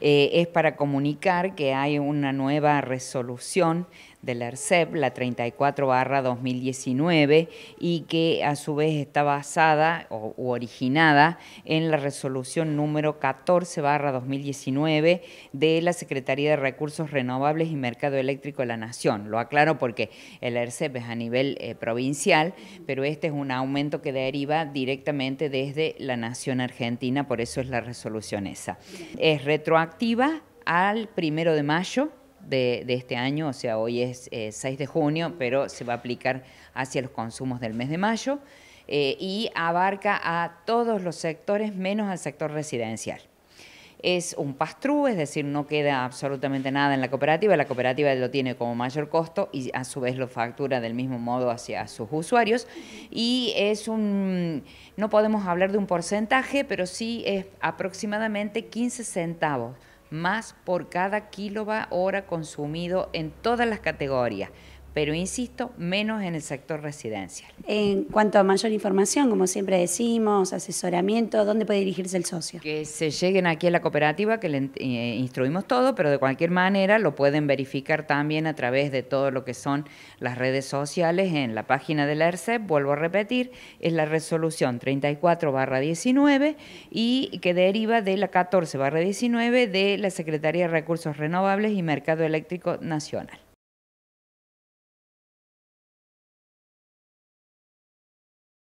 Eh, es para comunicar que hay una nueva resolución del ARCEP, la 34 2019, y que a su vez está basada o originada en la resolución número 14 2019 de la Secretaría de Recursos Renovables y Mercado Eléctrico de la Nación. Lo aclaro porque el ARCEP es a nivel eh, provincial, pero este es un aumento que deriva directamente desde la Nación Argentina, por eso es la resolución esa. Es retroactiva Activa al primero de mayo de, este año, o sea, hoy es 6 eh, de junio, pero se va a aplicar hacia los consumos del mes de mayo eh, y abarca a todos los sectores menos al sector residencial es un pastrú, es decir, no queda absolutamente nada en la cooperativa, la cooperativa lo tiene como mayor costo y a su vez lo factura del mismo modo hacia sus usuarios y es un, no podemos hablar de un porcentaje, pero sí es aproximadamente 15 centavos más por cada kilowatt hora consumido en todas las categorías pero insisto, menos en el sector residencial. En cuanto a mayor información, como siempre decimos, asesoramiento, ¿dónde puede dirigirse el socio? Que se lleguen aquí a la cooperativa, que le eh, instruimos todo, pero de cualquier manera lo pueden verificar también a través de todo lo que son las redes sociales en la página de la ERCEP, vuelvo a repetir, es la resolución 34 19 y que deriva de la 14 barra 19 de la Secretaría de Recursos Renovables y Mercado Eléctrico Nacional.